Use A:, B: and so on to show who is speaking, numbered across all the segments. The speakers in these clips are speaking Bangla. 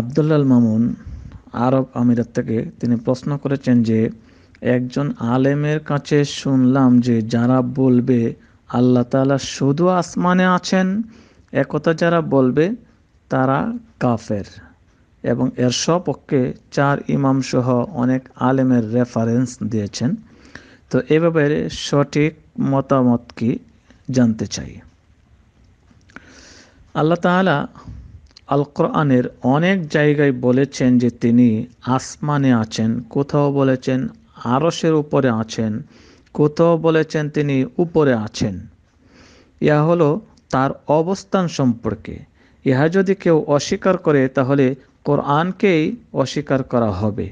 A: আবদুল্লাল মামুন আরব আমিরাত থেকে তিনি প্রশ্ন করেছেন যে একজন আলেমের কাছে শুনলাম যে যারা বলবে আল্লাহ তালা শুধু আসমানে আছেন একথা যারা বলবে তারা কাফের এবং এর স্বপক্ষে চার ইমাম সহ অনেক আলেমের রেফারেন্স দিয়েছেন তো এভাবে সঠিক মতামত কি জানতে চাই আল্লাহ তালা আল কোরআনের অনেক জায়গায় বলেছেন যে তিনি আসমানে আছেন কোথাও বলেছেন আরসের উপরে আছেন কোথাও বলেছেন তিনি উপরে আছেন ইয়া হলো তার অবস্থান সম্পর্কে ইহা যদি কেউ অস্বীকার করে তাহলে কোরআনকেই অস্বীকার করা হবে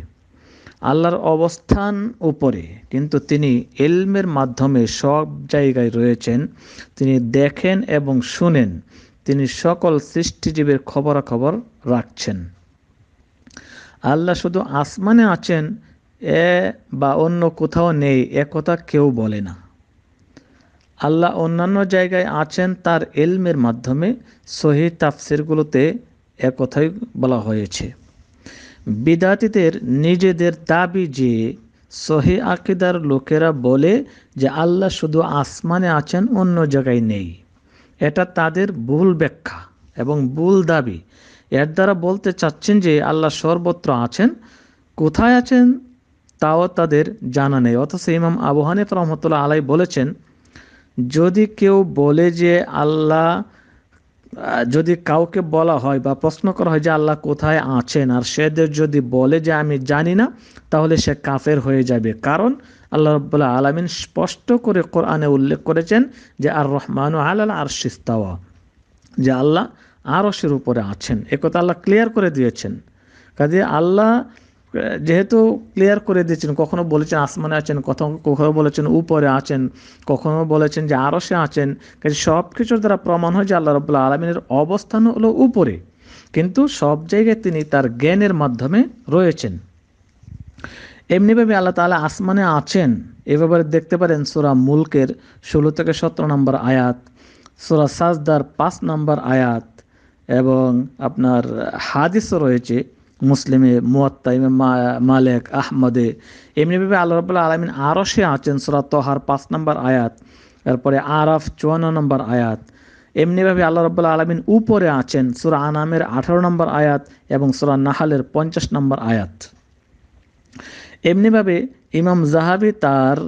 A: আল্লাহর অবস্থান উপরে কিন্তু তিনি এলমের মাধ্যমে সব জায়গায় রয়েছেন তিনি দেখেন এবং শুনেন তিনি সকল সৃষ্টিজীবের খবরাখবর রাখছেন আল্লাহ শুধু আসমানে আছেন এ বা অন্য কোথাও নেই এ কথা কেউ বলে না আল্লাহ অন্যান্য জায়গায় আছেন তার এলমের মাধ্যমে সহি তাফসিরগুলোতে একথাই বলা হয়েছে বিদাতিদের নিজেদের দাবি যে সহি আকিদার লোকেরা বলে যে আল্লাহ শুধু আসমানে আছেন অন্য জায়গায় নেই এটা তাদের ভুল ব্যাখ্যা এবং ভুল দাবি এর দ্বারা বলতে চাচ্ছেন যে আল্লাহ সর্বত্র আছেন কোথায় আছেন তাও তাদের জানা নেই অথচ ইমাম আবু রহমতুল্লাহ আলাই বলেছেন যদি কেউ বলে যে আল্লাহ যদি কাউকে বলা হয় বা প্রশ্ন করা হয় যে আল্লাহ কোথায় আছেন আর সেদের যদি বলে যে আমি জানি না তাহলে সে কাফের হয়ে যাবে কারণ আল্লাহ রব্বুল্লাহ আলমিন স্পষ্ট করে কোরআনে উল্লেখ করেছেন যে আর রহমান আল আর শিস্তাওয়া যে আল্লাহ আরশের উপরে আছেন একথা আল্লাহ ক্লিয়ার করে দিয়েছেন কাজে আল্লাহ যেহেতু ক্লিয়ার করে দিয়েছেন কখনো বলেছেন আসমানে আছেন কখনো কখনো বলেছেন উপরে আছেন কখনো বলেছেন যে আরও আছেন কাজে সব কিছুর দ্বারা প্রমাণ হয় যে আল্লাহ রবুল্লা আলমিনের অবস্থান হলো উপরে কিন্তু সব জায়গায় তিনি তার জ্ঞানের মাধ্যমে রয়েছেন এমনিভাবে আল্লাহ তালা আসমানে আছেন এ ব্যাপারে দেখতে পারেন সোরা মুলকের ষোলো থেকে সতেরো নম্বর আয়াত সোরা সাজদার পাঁচ নম্বর আয়াত এবং আপনার হাদিসও রয়েছে মুসলিমে মুয়াত্তা মালেক আহমদে এমনিভাবে আল্লাহ রবাহ আলমিন আরও সে আছেন সোরা তহার পাঁচ নম্বর আয়াত এরপরে আরফ চুয়ান্ন নম্বর আয়াত এমনিভাবে আল্লাহ রবাহ আলমিন উপরে আছেন সুরা আনামের আঠারো নম্বর আয়াত এবং সুরা নাহালের পঞ্চাশ নম্বর আয়াত এমনিভাবে ইমাম জাহাবি তার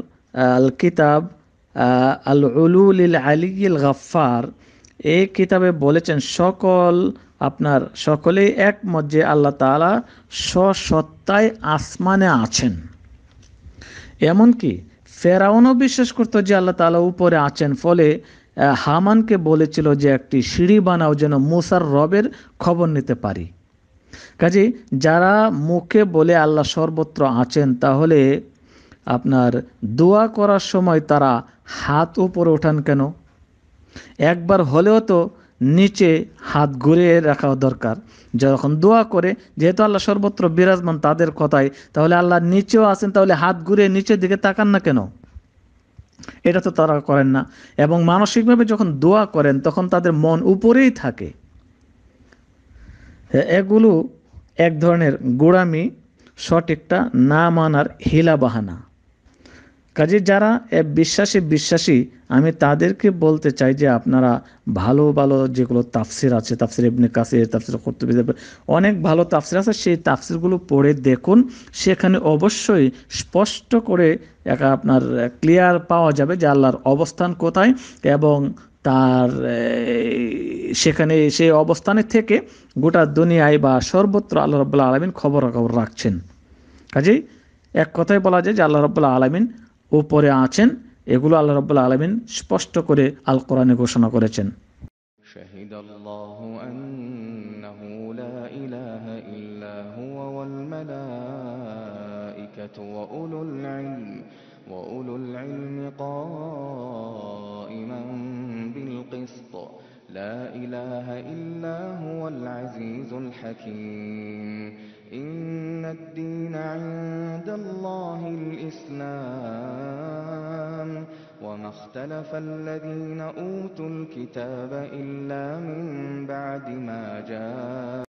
A: আল কিতাব আল উলুল আলিগিল গাফার এই কিতাবে বলেছেন সকল আপনার সকলেই একমত যে আল্লাহ তালা সসত্তায় আসমানে আছেন এমনকি ফেরাউনও বিশ্বাস করতো যে আল্লাহ তালা উপরে আছেন ফলে হামানকে বলেছিল যে একটি সিঁড়ি বানাও যেন মুসার রবের খবর নিতে পারি কাজে যারা মুখে বলে আল্লাহ সর্বত্র আছেন তাহলে আপনার দোয়া করার সময় তারা হাত উপরে ওঠান কেন একবার হলেও তো নিচে হাত ঘুরিয়ে রাখা দরকার যখন দোয়া করে যেহেতু আল্লাহ সর্বত্র বিরাজমান তাদের কথায় তাহলে আল্লাহ নিচেও আছেন তাহলে হাত ঘুরে নিচের দিকে তাকান না কেন এটা তো তারা করেন না এবং মানসিকভাবে যখন দোয়া করেন তখন তাদের মন উপরেই থাকে এগুলো এক ধরনের গোড়ামি সঠিকটা না মানার হিলা বাহানা কাজে যারা বিশ্বাসী বিশ্বাসী আমি তাদেরকে বলতে চাই যে আপনারা ভালো ভালো যেগুলো তাফসির আছে তাফসির এমনি কাছে তাফসির কর্তুবি অনেক ভালো তাফসির আছে সেই তাফসিরগুলো পড়ে দেখুন সেখানে অবশ্যই স্পষ্ট করে একা আপনার ক্লিয়ার পাওয়া যাবে যে আল্লাহর অবস্থান কোথায় এবং তার সেখানে সেই অবস্থানে থেকে গোটা দুনিয়ায় বা সর্বত্র আল্লাহ রবাহ আলমিন খবরাখবর রাখছেন কাজেই এক কথায় বলা যায় যে আল্লাহ রবাহ আলমিন উপরে আছেন এগুলো আল্লাহ রব্বুল আলমিন স্পষ্ট করে আল কোরআনে ঘোষণা করেছেন شهد الله أنه لا إله إلا هو والملائكة وأولو العلم وأولو العلم قائما بالقسط لا إله إلا هو العزيز الحكيم إن إِنَّ الدين عند الله الإسلام وما اختلف الذين أوتوا الكتاب إلا من بعد ما جاءوا